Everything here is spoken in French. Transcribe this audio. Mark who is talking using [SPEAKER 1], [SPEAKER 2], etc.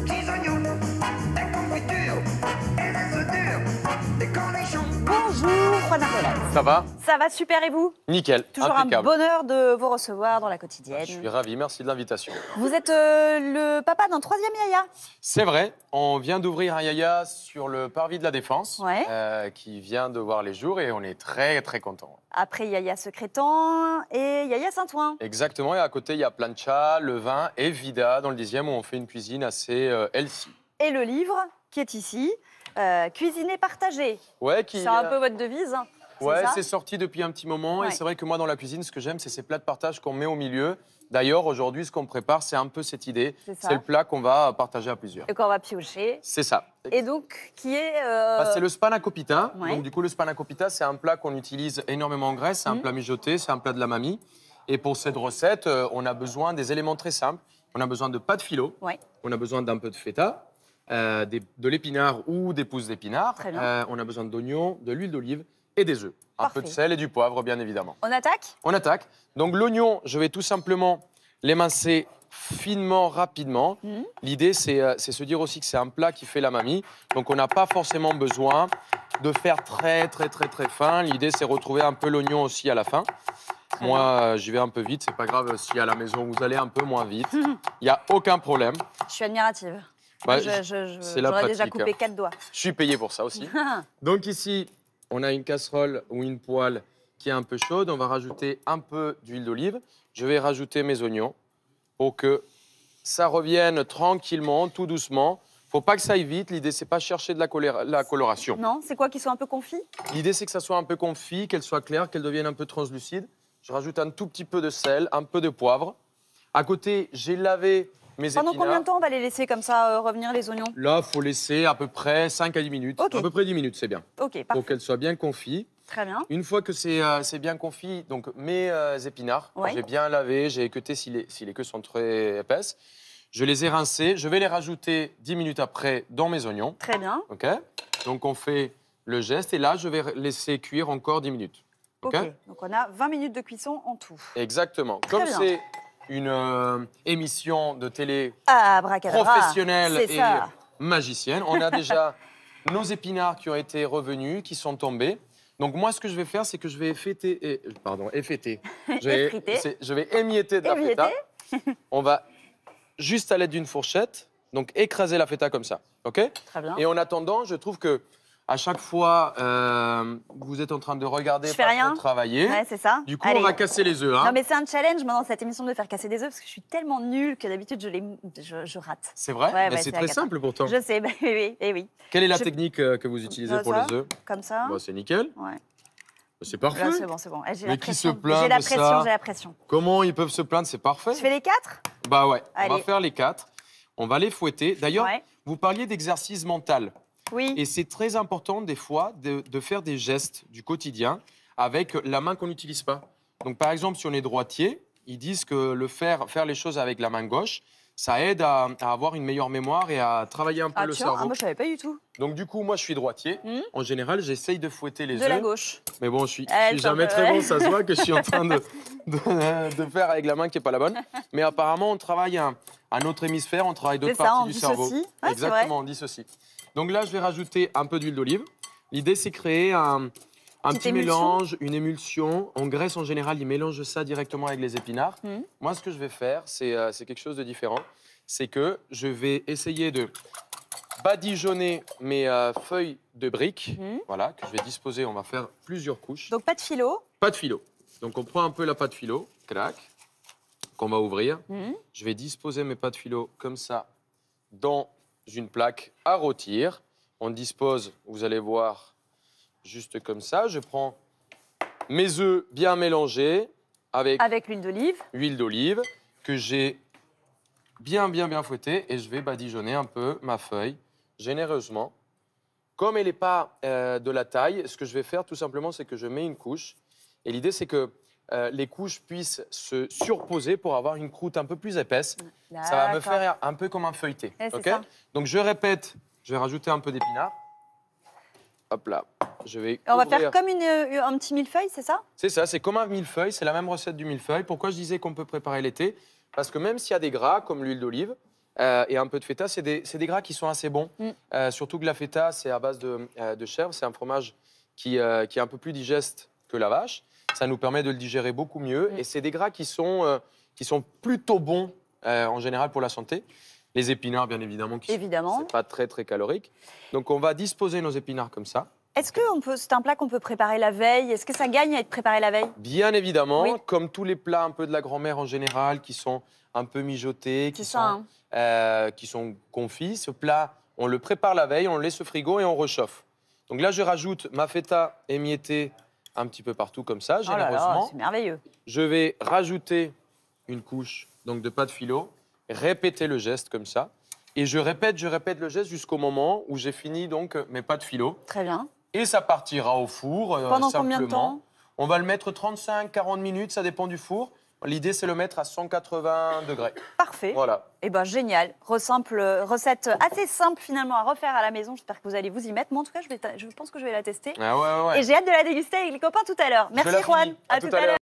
[SPEAKER 1] Jesus. Ça va Ça va super et vous
[SPEAKER 2] Nickel. Toujours un bonheur
[SPEAKER 1] de vous recevoir dans la quotidienne. Ah, je suis
[SPEAKER 2] ravi, merci de l'invitation.
[SPEAKER 1] Vous êtes euh, le papa d'un troisième yaya
[SPEAKER 2] C'est vrai, on vient d'ouvrir un yaya sur le parvis de la Défense euh, qui vient de voir les jours et on est très très content.
[SPEAKER 1] Après Yaya Secrétan et Yaya Saint-Ouen.
[SPEAKER 2] Exactement, et à côté il y a Plancha, le vin et Vida dans le dixième où on fait une cuisine assez euh, healthy.
[SPEAKER 1] Et le livre qui est ici. Euh, cuisiner, partagé,
[SPEAKER 2] C'est un euh, peu votre
[SPEAKER 1] devise. Hein, c'est
[SPEAKER 2] sorti depuis un petit moment. Et c'est vrai que moi, dans la cuisine, ce que j'aime, c'est ces plats de partage qu'on met au milieu. D'ailleurs, aujourd'hui, ce qu'on prépare, c'est un peu cette idée. C'est le plat qu'on va partager à plusieurs. Et
[SPEAKER 1] qu'on va piocher. C'est ça. Et donc, qui est... Euh, bah, c'est le
[SPEAKER 2] spanakopita. Donc, du coup, le spanakopita, c'est un plat qu'on utilise énormément en Grèce. C'est un mm. plat mijoté, c'est un plat de la mamie. Et pour cette recette, on a besoin des éléments très simples. On a besoin de pâte filo. Ouais. On a besoin d'un peu de feta. Euh, de l'épinard ou des pousses d'épinard. Euh, on a besoin d'oignons, de l'huile d'olive et des œufs. Un peu de sel et du poivre, bien évidemment. On attaque On attaque. Donc l'oignon, je vais tout simplement l'émincer finement, rapidement. Mhm. L'idée, euh, c'est se dire aussi que c'est un plat qui fait la mamie. Donc on n'a pas forcément besoin de faire très, très, très, très fin. L'idée, c'est retrouver un peu l'oignon aussi à la fin. Moi, j'y vais un peu vite. C'est pas grave si à la maison vous allez un peu moins vite. Il n'y a aucun problème. Je suis admirative. Bah, je, je, J'aurais déjà coupé hein. quatre doigts. Je suis payé pour ça aussi. Donc ici, on a une casserole ou une poêle qui est un peu chaude. On va rajouter un peu d'huile d'olive. Je vais rajouter mes oignons pour que ça revienne tranquillement, tout doucement. Faut pas que ça aille vite. L'idée, c'est pas chercher de la, la coloration.
[SPEAKER 1] Non, c'est quoi qu'ils soit un peu confit
[SPEAKER 2] L'idée, c'est que ça soit un peu confit, qu'elle soit claire, qu'elle devienne un peu translucide. Je rajoute un tout petit peu de sel, un peu de poivre. À côté, j'ai lavé pendant combien de
[SPEAKER 1] temps on va les laisser comme ça euh, revenir, les oignons
[SPEAKER 2] Là, il faut laisser à peu près 5 à 10 minutes. À peu près 10 minutes, c'est bien. parfait. Pour qu'elles soient bien confites. Très bien. Une fois que c'est euh, bien confit, donc mes euh, épinards, j'ai bien lavé, j'ai équeuté si les, queues sont très épaisses. Je les ai rincés. Je vais les rajouter 10 minutes après dans mes oignons. Très bien. OK Donc, on fait le geste. Et là, je vais laisser cuire encore 10 minutes.
[SPEAKER 1] OK, Donc, on a 20 minutes de cuisson en tout.
[SPEAKER 2] Exactement. Comme c'est une euh, émission de télé
[SPEAKER 1] ah, professionnelle et
[SPEAKER 2] magicienne. On a déjà nos épinards qui ont été revenus, qui sont tombés. Donc moi, ce que je vais faire, c'est que je vais fêter... Et, euh, pardon, effêter. Je vais, je vais émietter de la feta. On va, juste à l'aide d'une fourchette, donc écraser la feta comme ça. OK Très bien. Et en attendant, je trouve que à chaque fois, euh, vous êtes en train de regarder, je fais rien. travailler. Ouais, c'est ça. Du coup, on va casser les œufs. Hein. Non, mais
[SPEAKER 1] c'est un challenge maintenant dans cette émission de faire casser des œufs parce que je suis tellement nulle que d'habitude je les, je, rate. C'est vrai, Mais bah, c'est très simple pourtant. Je sais, bah, oui, Quelle est la
[SPEAKER 2] technique euh, que vous utilisez pour les œufs Comme ça. Bah, c'est nickel. C'est parfait. C'est bon, c'est
[SPEAKER 1] bon. Eh, j'ai pression. qui se plaint J'ai la pression, j'ai la pression.
[SPEAKER 2] Comment ils peuvent se plaindre C'est parfait. Je fais les quatre Bah ouais, on va faire les quatre. On va les fouetter. D'ailleurs, vous parliez d'exercice mental. Et c'est très important des fois de, faire des gestes du quotidien avec la main qu'on n'utilise pas. Donc par exemple, si on est droitier, ils disent que le faire, faire les choses avec la main gauche, ça aide à, avoir une meilleure mémoire et à travailler un peu ah, le cerveau. Ah, moi je savais pas du tout. Donc du coup, moi je suis droitier. Hmm en général, j'essaye de fouetter les yeux. De la gauche. Mais bon, je suis, eh, suis jamais très bon, ça se voit que je suis en train de, de, faire avec la main qui n'est pas la bonne. Mais apparemment, on travaille un, autre hémisphère, on travaille d'autres parties on du dit Ceci. Exactement, on dit ceci. Donc là, je vais rajouter un peu d'huile d'olive. L'idée, c'est créer un, petit mélange, une émulsion. En graisse, en général, ils mélangent ça directement avec les épinards. Hmm. Moi, ce que je vais faire, euh, c'est quelque chose de différent. C'est que je vais essayer de badigeonner mes euh, feuilles de briques, hmm. voilà, que je vais disposer. On va faire plusieurs couches. Donc, pas de filo Pas de filo. Donc, on prend un peu la pâte filo, clac, qu'on va ouvrir. Hmm. Je vais disposer mes pâtes filo comme ça dans une plaque à rôtir. On dispose, vous allez voir, juste comme ça. Je prends mes œufs bien mélangés avec, l'huile d'olive. Huile d'olive que j'ai bien, bien, bien fouettée et je vais badigeonner un peu ma feuille généreusement. Comme elle n'est pas euh, de la taille, ce que je vais faire tout simplement, c'est que je mets une couche. Et l'idée, c'est que euh, les couches puissent se surposer pour avoir une croûte un peu plus épaisse. Ça va me faire un peu comme un feuilleté. Donc je répète, je vais rajouter un peu d'épinards. Hop là, je vais. On va faire comme
[SPEAKER 1] une, euh, un petit millefeuille, c'est ça
[SPEAKER 2] C'est ça, c'est comme un millefeuille, c'est la même recette du millefeuille. Pourquoi je disais qu'on peut préparer l'été Parce que même s'il y a des gras comme l'huile d'olive, euh, et un peu de feta. C'est des, gras qui sont assez bons. Mm. surtout que la feta, c'est à base de, chèvre. C'est un fromage qui, est un peu plus digeste que la vache. Ça nous permet de le digérer beaucoup mieux. Mm. Et c'est des gras qui sont, euh, qui sont plutôt bons euh, en général pour la santé. Les épinards, bien évidemment, qui évidemment. sont pas très très calorique. Donc on va disposer nos épinards comme ça. Est-ce que
[SPEAKER 1] c'est un plat qu'on peut préparer la veille Est-ce que ça gagne à être préparé la veille
[SPEAKER 2] Bien évidemment, comme tous les plats un peu de la grand-mère en général, qui sont un peu mijotés, qui sont, hein. euh, qui sont confits. Ce plat, on le prépare la veille, on le laisse au frigo et on réchauffe. Donc là, je rajoute ma feta émiettée un petit peu partout comme ça, oh généreusement. c'est merveilleux. Je vais rajouter une couche donc de pas de philo, répéter le geste comme ça. Et je répète, je répète le geste jusqu'au moment où j'ai fini donc mes pas de Très bien. Et ça partira au four. Euh, Pendant combien de temps On va le mettre 35-40 minutes, ça dépend du four. L'idée, c'est le mettre à 180 degrés. Parfait. Voilà.
[SPEAKER 1] Et eh ben génial. Euh, recette assez simple finalement à refaire à la maison. J'espère que vous allez vous y mettre. Moi, en tout cas, je, pense que je vais la tester. Ah Et j'ai hâte de la déguster avec les copains tout à l'heure. Merci, Juan. À, tout à l'heure.